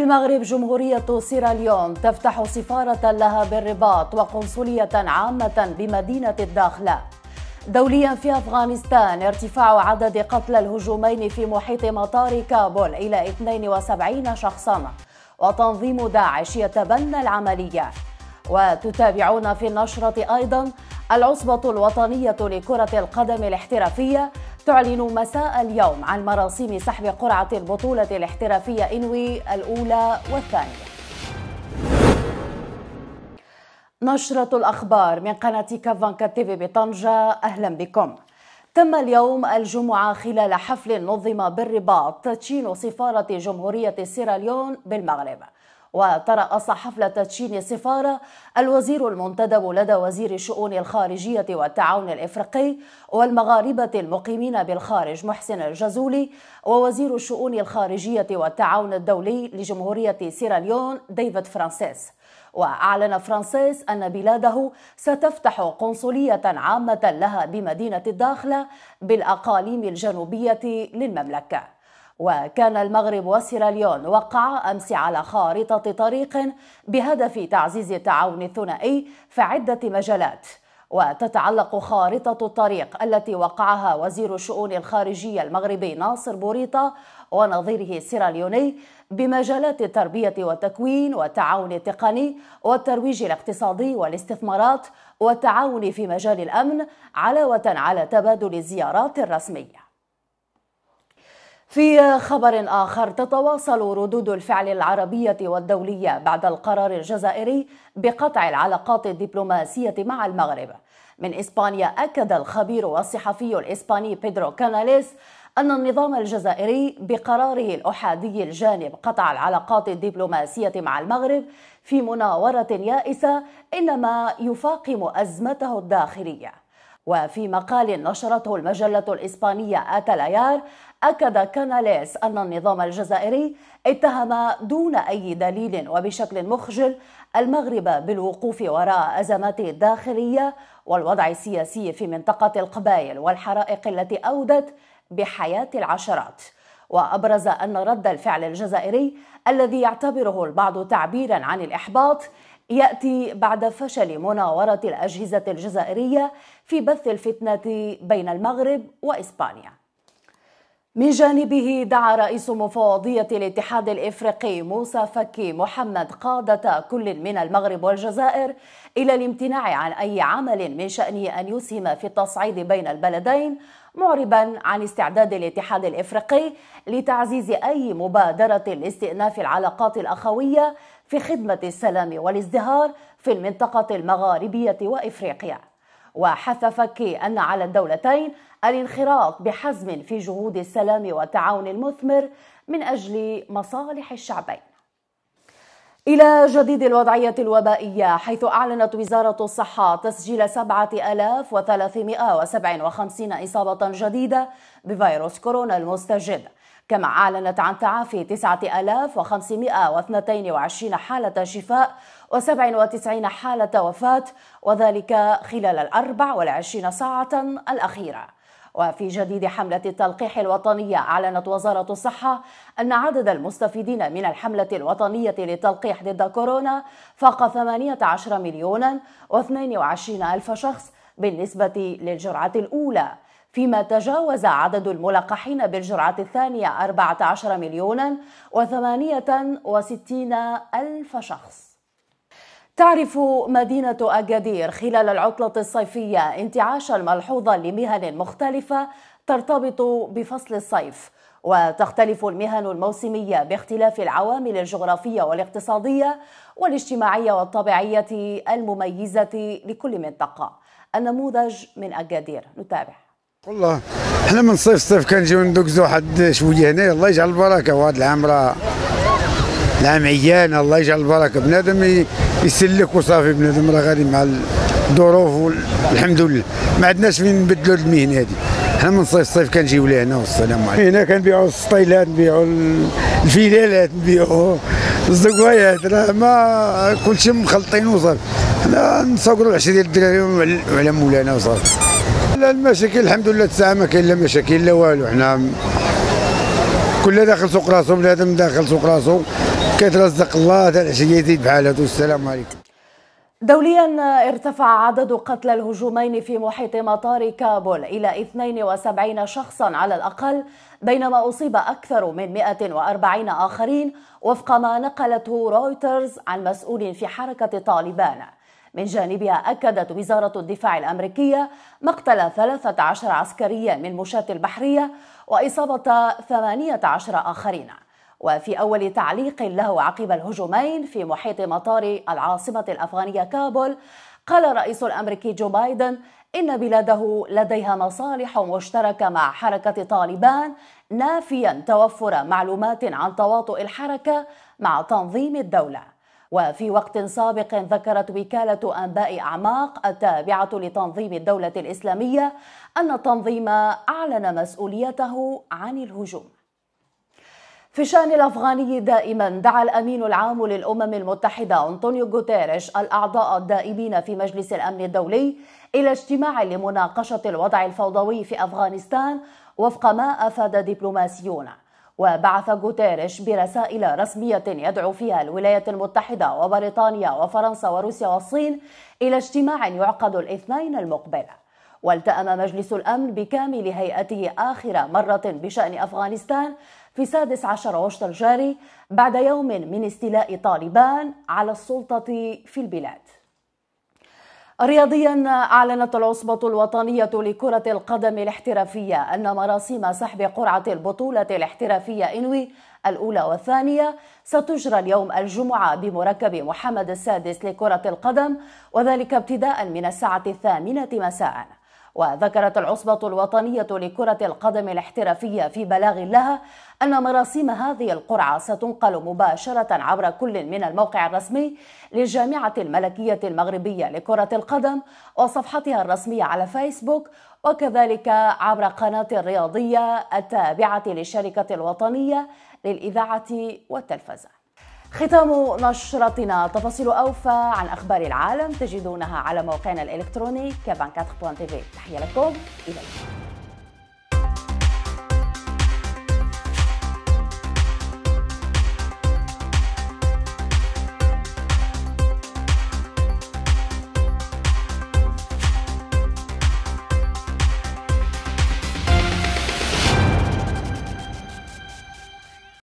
المغرب جمهورية سيراليون تفتح سفارة لها بالرباط وقنصلية عامة بمدينة الداخلة دوليا في أفغانستان ارتفاع عدد قتلى الهجومين في محيط مطار كابول إلى 72 شخصا وتنظيم داعش يتبنى العملية وتتابعون في النشرة أيضا العصبة الوطنية لكرة القدم الاحترافية تعلن مساء اليوم عن مراسيم سحب قرعة البطولة الاحترافية إنوي الأولى والثانية نشرة الأخبار من قناة كافانكا تيفي بطنجة أهلا بكم تم اليوم الجمعة خلال حفل نظم بالرباط تشين سفارة جمهورية سيراليون بالمغرب وترأس حفل تدشين السفارة الوزير المنتدب لدى وزير الشؤون الخارجية والتعاون الإفريقي والمغاربة المقيمين بالخارج محسن الجزولي ووزير الشؤون الخارجية والتعاون الدولي لجمهورية سيراليون ديفيد فرانسيس وأعلن فرانسيس أن بلاده ستفتح قنصلية عامة لها بمدينة الداخلة بالأقاليم الجنوبية للمملكة وكان المغرب وسيراليون وقعا أمس على خارطة طريق بهدف تعزيز التعاون الثنائي في عدة مجالات وتتعلق خارطة الطريق التي وقعها وزير الشؤون الخارجية المغربي ناصر بوريطة ونظيره السيراليوني بمجالات التربية والتكوين والتعاون التقني والترويج الاقتصادي والاستثمارات والتعاون في مجال الأمن علاوة على تبادل الزيارات الرسمية في خبر آخر تتواصل ردود الفعل العربية والدولية بعد القرار الجزائري بقطع العلاقات الدبلوماسية مع المغرب من إسبانيا أكد الخبير والصحفي الإسباني بيدرو كاناليس أن النظام الجزائري بقراره الأحادي الجانب قطع العلاقات الدبلوماسية مع المغرب في مناورة يائسة إنما يفاقم أزمته الداخلية وفي مقال نشرته المجلة الإسبانية أتلايار أكد كاناليس أن النظام الجزائري اتهم دون أي دليل وبشكل مخجل المغرب بالوقوف وراء أزماته الداخلية والوضع السياسي في منطقة القبائل والحرائق التي أودت بحياة العشرات وأبرز أن رد الفعل الجزائري الذي يعتبره البعض تعبيرا عن الإحباط ياتي بعد فشل مناوره الاجهزه الجزائريه في بث الفتنه بين المغرب واسبانيا من جانبه دعا رئيس مفوضية الاتحاد الإفريقي موسى فكي محمد قادة كل من المغرب والجزائر إلى الامتناع عن أي عمل من شأنه أن يسهم في التصعيد بين البلدين معربا عن استعداد الاتحاد الإفريقي لتعزيز أي مبادرة لاستئناف العلاقات الأخوية في خدمة السلام والازدهار في المنطقة المغاربية وإفريقيا وحث فكي أن على الدولتين الانخراط بحزم في جهود السلام والتعاون المثمر من أجل مصالح الشعبين إلى جديد الوضعية الوبائية حيث أعلنت وزارة الصحة تسجيل 7357 إصابة جديدة بفيروس كورونا المستجد كما أعلنت عن تعافي 9522 حالة شفاء و97 حالة وفاة وذلك خلال الأربع 24 ساعة الأخيرة وفي جديد حملة التلقيح الوطنية أعلنت وزارة الصحة أن عدد المستفيدين من الحملة الوطنية للتلقيح ضد كورونا فاق 18 مليونا و22 ألف شخص بالنسبة للجرعة الأولى فيما تجاوز عدد الملقحين بالجرعة الثانية 14 مليونا و68 ألف شخص تعرف مدينة أكادير خلال العطلة الصيفية انتعاشا ملحوظا لمهن مختلفة ترتبط بفصل الصيف وتختلف المهن الموسمية باختلاف العوامل الجغرافية والاقتصادية والاجتماعية والطبيعية المميزة لكل منطقة النموذج من أكادير نتابع والله احنا من صيف صيف كنجيو ندوكزو حد شويه هنا الله يجعل البركه وهذا العام راه العام عيان الله يجعل البركه بنادم يسلك وصافي بنادم راه غادي مع الظروف والحمد لله ما عندناش فين نبدلوا المهنه هذه حنا من صيف صيف كنجيو لهنا والسلام عليكم هنا كنبيعوا السطيلات نبيعوا الفيلالات نبيعوا الزقوايات راه ما كلشي مخلطين وصافي حنا العشر ديال الدراري وعلى مولانا وصافي لا المشاكل الحمد لله تسعه ما كاين لا مشاكل لا والو حنا كل داخل سوق راسو بنادم داخل سوق راسو كيترزق الله هذا العشيه يزيد بحال هذا والسلام عليكم دوليا ارتفع عدد قتلى الهجومين في محيط مطار كابول إلى 72 شخصا على الأقل بينما أصيب أكثر من 140 آخرين وفق ما نقلته رويترز عن مسؤول في حركة طالبان من جانبها أكدت وزارة الدفاع الأمريكية مقتل 13 عسكريا من مشاة البحرية وإصابة 18 آخرين وفي أول تعليق له عقب الهجومين في محيط مطار العاصمة الأفغانية كابول قال الرئيس الأمريكي جو بايدن إن بلاده لديها مصالح مشتركة مع حركة طالبان نافيا توفر معلومات عن تواطؤ الحركة مع تنظيم الدولة وفي وقت سابق ذكرت وكالة أنباء أعماق التابعة لتنظيم الدولة الإسلامية أن التنظيم أعلن مسؤوليته عن الهجوم في الشان الافغاني دائما دعا الامين العام للامم المتحده انطونيو غوتيريش الاعضاء الدائمين في مجلس الامن الدولي الى اجتماع لمناقشه الوضع الفوضوي في افغانستان وفق ما افاد دبلوماسيون وبعث غوتيريش برسائل رسمية يدعو فيها الولايات المتحدة وبريطانيا وفرنسا وروسيا والصين إلى اجتماع يعقد الاثنين المقبل والتأم مجلس الأمن بكامل هيئته آخر مرة بشأن أفغانستان في سادس عشر غشت الجاري بعد يوم من استيلاء طالبان على السلطة في البلاد رياضيا أعلنت العصبة الوطنية لكرة القدم الاحترافية أن مراسم سحب قرعة البطولة الاحترافية إنوي الأولى والثانية ستجرى اليوم الجمعة بمركب محمد السادس لكرة القدم وذلك ابتداء من الساعة الثامنة مساءً وذكرت العصبة الوطنية لكرة القدم الاحترافية في بلاغ لها أن مراسيم هذه القرعة ستنقل مباشرة عبر كل من الموقع الرسمي للجامعة الملكية المغربية لكرة القدم وصفحتها الرسمية على فيسبوك وكذلك عبر قناة الرياضية التابعة للشركة الوطنية للإذاعة والتلفزة ختام نشرتنا تفاصيل أوفى عن أخبار العالم تجدونها على موقعنا الإلكتروني كبان 4.tv تحية لكم اللقاء